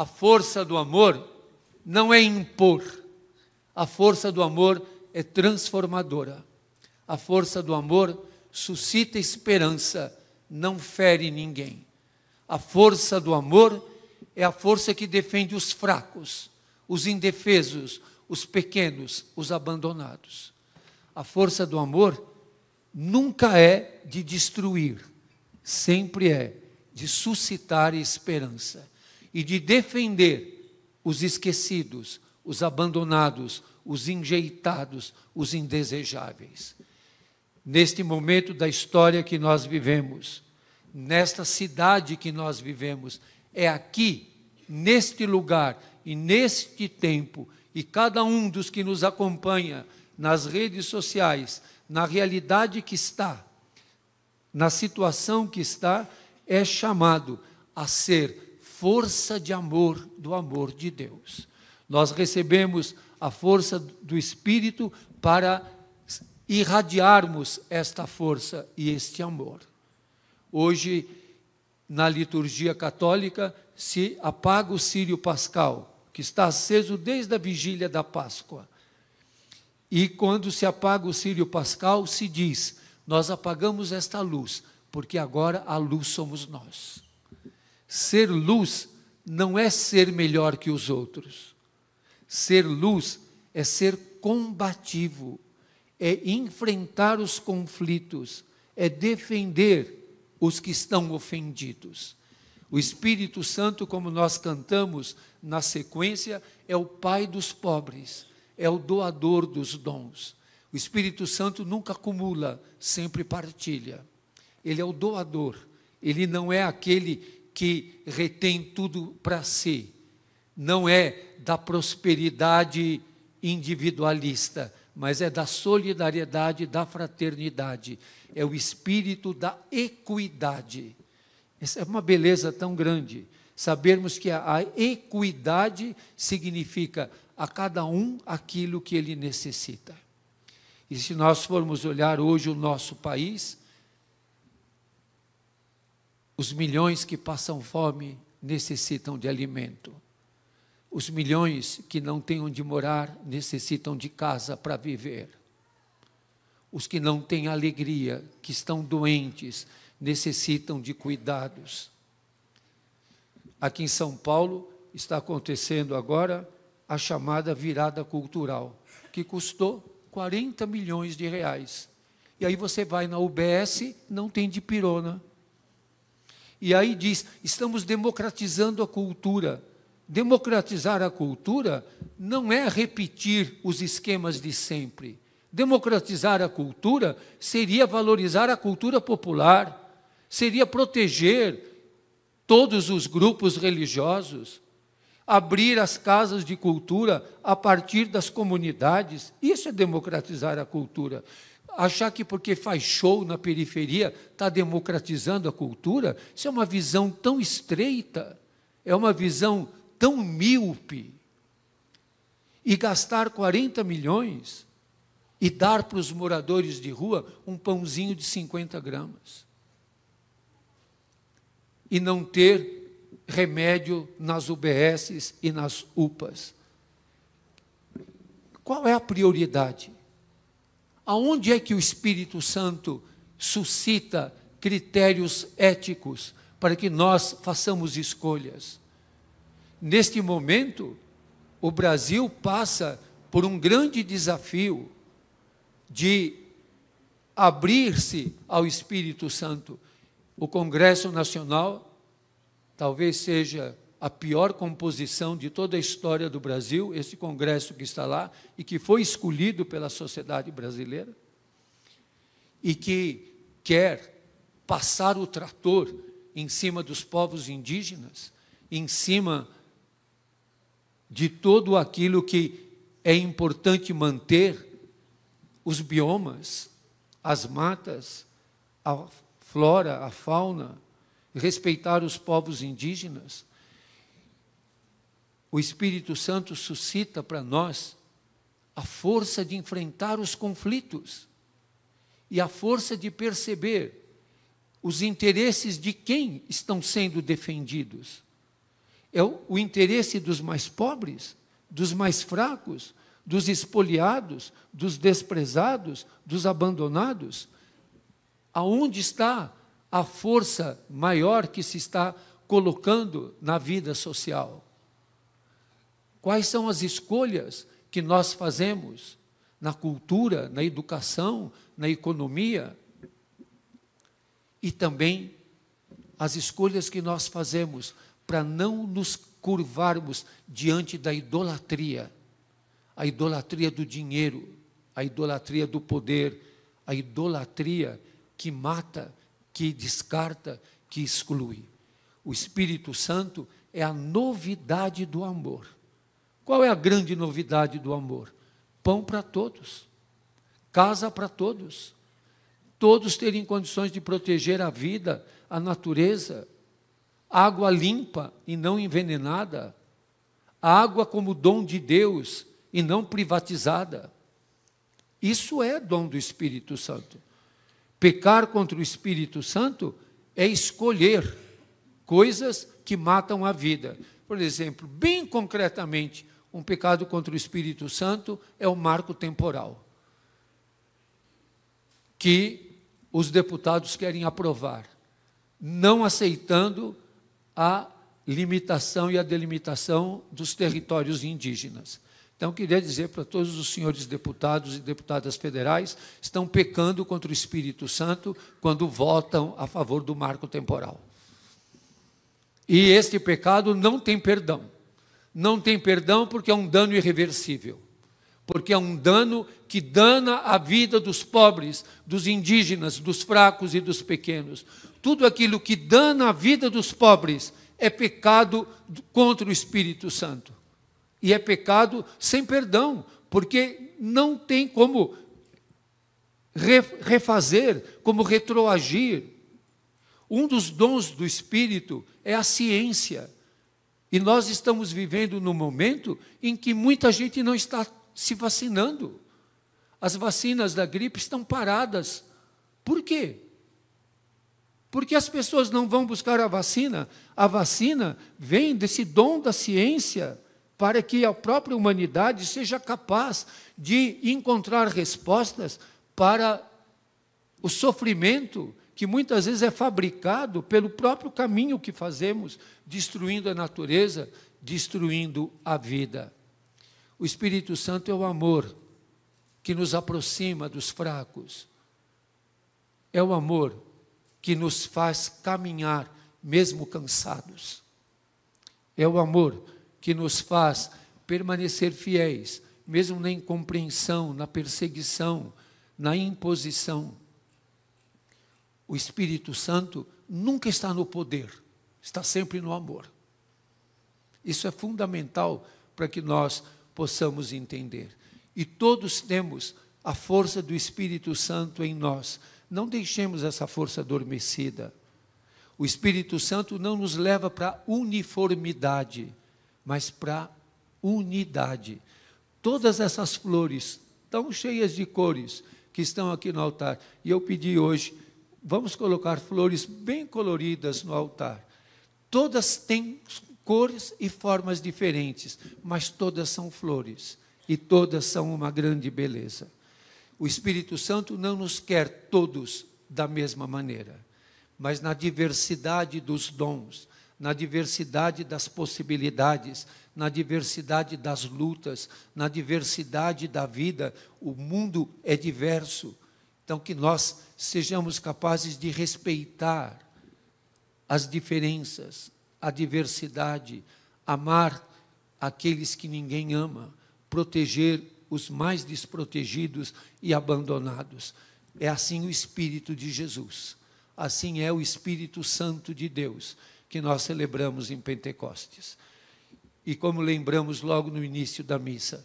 A força do amor não é impor, a força do amor é transformadora. A força do amor suscita esperança, não fere ninguém. A força do amor é a força que defende os fracos, os indefesos, os pequenos, os abandonados. A força do amor nunca é de destruir, sempre é de suscitar esperança e de defender os esquecidos, os abandonados, os enjeitados, os indesejáveis. Neste momento da história que nós vivemos, nesta cidade que nós vivemos, é aqui, neste lugar e neste tempo, e cada um dos que nos acompanha nas redes sociais, na realidade que está, na situação que está, é chamado a ser força de amor do amor de Deus. Nós recebemos a força do Espírito para irradiarmos esta força e este amor. Hoje, na liturgia católica, se apaga o sírio pascal, que está aceso desde a vigília da Páscoa. E quando se apaga o sírio pascal, se diz: Nós apagamos esta luz, porque agora a luz somos nós. Ser luz não é ser melhor que os outros. Ser luz é ser combativo, é enfrentar os conflitos, é defender os que estão ofendidos. O Espírito Santo, como nós cantamos na sequência, é o Pai dos pobres, é o doador dos dons. O Espírito Santo nunca acumula, sempre partilha. Ele é o doador, ele não é aquele que retém tudo para si. Não é da prosperidade individualista, mas é da solidariedade, da fraternidade. É o espírito da equidade. Essa é uma beleza tão grande. Sabermos que a equidade significa a cada um aquilo que ele necessita. E se nós formos olhar hoje o nosso país, os milhões que passam fome necessitam de alimento. Os milhões que não têm onde morar necessitam de casa para viver. Os que não têm alegria, que estão doentes, necessitam de cuidados. Aqui em São Paulo está acontecendo agora a chamada virada cultural, que custou 40 milhões de reais. E aí você vai na UBS, não tem de pirona. E aí diz: estamos democratizando a cultura. Democratizar a cultura não é repetir os esquemas de sempre. Democratizar a cultura seria valorizar a cultura popular, seria proteger todos os grupos religiosos, abrir as casas de cultura a partir das comunidades. Isso é democratizar a cultura. Achar que porque faz show na periferia está democratizando a cultura, isso é uma visão tão estreita, é uma visão tão míope. E gastar 40 milhões e dar para os moradores de rua um pãozinho de 50 gramas. E não ter remédio nas UBSs e nas UPAs. Qual é a prioridade? Aonde é que o Espírito Santo suscita critérios éticos para que nós façamos escolhas? Neste momento, o Brasil passa por um grande desafio de abrir-se ao Espírito Santo. O Congresso Nacional talvez seja a pior composição de toda a história do Brasil, esse congresso que está lá e que foi escolhido pela sociedade brasileira e que quer passar o trator em cima dos povos indígenas, em cima de todo aquilo que é importante manter os biomas, as matas, a flora, a fauna, respeitar os povos indígenas o Espírito Santo suscita para nós a força de enfrentar os conflitos e a força de perceber os interesses de quem estão sendo defendidos. É o, interesse dos mais pobres, dos mais fracos, dos espoliados, dos desprezados, dos abandonados. Aonde está a força maior que se está colocando na vida social? Quais são as escolhas que nós fazemos na cultura, na educação, na economia? E também as escolhas que nós fazemos para não nos curvarmos diante da idolatria, a idolatria do dinheiro, a idolatria do poder, a idolatria que mata, que descarta, que exclui. O Espírito Santo é a novidade do amor. Qual é a grande novidade do amor? Pão para todos, casa para todos, todos terem condições de proteger a vida, a natureza, água limpa e não envenenada, água como dom de Deus e não privatizada. Isso é dom do Espírito Santo. Pecar contra o Espírito Santo é escolher coisas que matam a vida. Por exemplo, bem concretamente, um pecado contra o Espírito Santo é o marco temporal que os deputados querem aprovar, não aceitando a limitação e a delimitação dos territórios indígenas. Então, queria dizer para todos os senhores deputados e deputadas federais, estão pecando contra o Espírito Santo quando votam a favor do marco temporal. E este pecado não tem perdão não tem perdão porque é um dano irreversível. Porque é um dano que dana a vida dos pobres, dos indígenas, dos fracos e dos pequenos. Tudo aquilo que dana a vida dos pobres é pecado contra o Espírito Santo. E é pecado sem perdão, porque não tem como refazer, como retroagir. Um dos dons do Espírito é a ciência e nós estamos vivendo num momento em que muita gente não está se vacinando. As vacinas da gripe estão paradas. Por quê? Porque as pessoas não vão buscar a vacina. A vacina vem desse dom da ciência para que a própria humanidade seja capaz de encontrar respostas para o sofrimento que muitas vezes é fabricado pelo próprio caminho que fazemos, destruindo a natureza, destruindo a vida. O Espírito Santo é o amor que nos aproxima dos fracos. É o amor que nos faz caminhar mesmo cansados. É o amor que nos faz permanecer fiéis, mesmo na incompreensão, na perseguição, na imposição o Espírito Santo nunca está no poder, está sempre no amor. Isso é fundamental para que nós possamos entender. E todos temos a força do Espírito Santo em nós. Não deixemos essa força adormecida. O Espírito Santo não nos leva para uniformidade, mas para unidade. Todas essas flores tão cheias de cores que estão aqui no altar, e eu pedi hoje Vamos colocar flores bem coloridas no altar. Todas têm cores e formas diferentes, mas todas são flores e todas são uma grande beleza. O Espírito Santo não nos quer todos da mesma maneira, mas na diversidade dos dons, na diversidade das possibilidades, na diversidade das lutas, na diversidade da vida. O mundo é diverso. Então, que nós sejamos capazes de respeitar as diferenças, a diversidade, amar aqueles que ninguém ama, proteger os mais desprotegidos e abandonados. É assim o Espírito de Jesus. Assim é o Espírito Santo de Deus que nós celebramos em Pentecostes. E como lembramos logo no início da missa,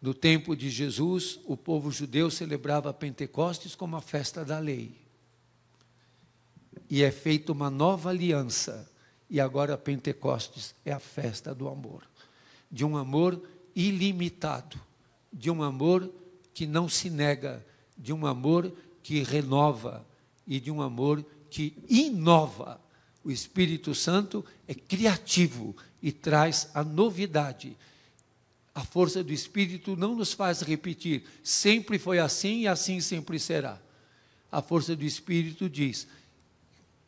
no tempo de Jesus, o povo judeu celebrava Pentecostes como a festa da lei. E é feita uma nova aliança. E agora Pentecostes é a festa do amor. De um amor ilimitado. De um amor que não se nega. De um amor que renova. E de um amor que inova. O Espírito Santo é criativo e traz a novidade. A força do Espírito não nos faz repetir, sempre foi assim e assim sempre será. A força do Espírito diz,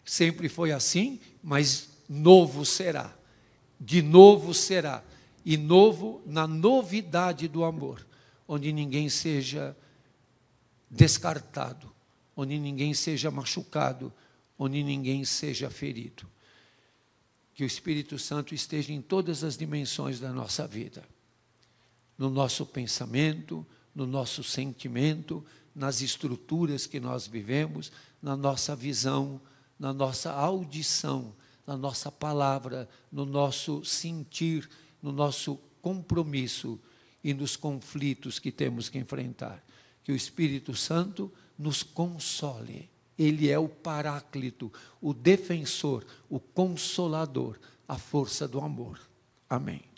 sempre foi assim, mas novo será. De novo será. E novo na novidade do amor, onde ninguém seja descartado, onde ninguém seja machucado, onde ninguém seja ferido. Que o Espírito Santo esteja em todas as dimensões da nossa vida no nosso pensamento, no nosso sentimento, nas estruturas que nós vivemos, na nossa visão, na nossa audição, na nossa palavra, no nosso sentir, no nosso compromisso e nos conflitos que temos que enfrentar. Que o Espírito Santo nos console. Ele é o paráclito, o defensor, o consolador, a força do amor. Amém.